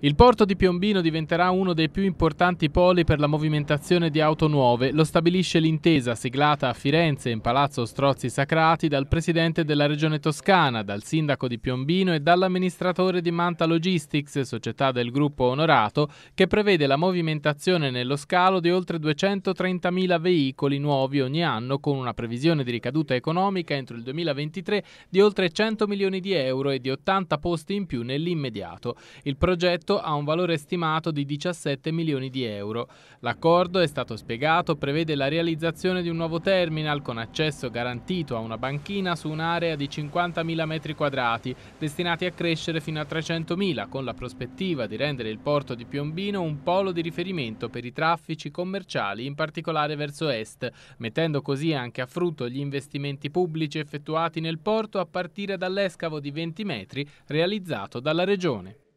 Il porto di Piombino diventerà uno dei più importanti poli per la movimentazione di auto nuove, lo stabilisce l'intesa siglata a Firenze in Palazzo Strozzi Sacrati dal presidente della regione toscana, dal sindaco di Piombino e dall'amministratore di Manta Logistics, società del gruppo Onorato, che prevede la movimentazione nello scalo di oltre 230.000 veicoli nuovi ogni anno con una previsione di ricaduta economica entro il 2023 di oltre 100 milioni di euro e di 80 posti in più nell'immediato. Il progetto progetto ha un valore stimato di 17 milioni di euro. L'accordo, è stato spiegato, prevede la realizzazione di un nuovo terminal con accesso garantito a una banchina su un'area di 50.000 metri quadrati, destinati a crescere fino a 300.000, con la prospettiva di rendere il porto di Piombino un polo di riferimento per i traffici commerciali, in particolare verso est, mettendo così anche a frutto gli investimenti pubblici effettuati nel porto a partire dall'escavo di 20 metri realizzato dalla Regione.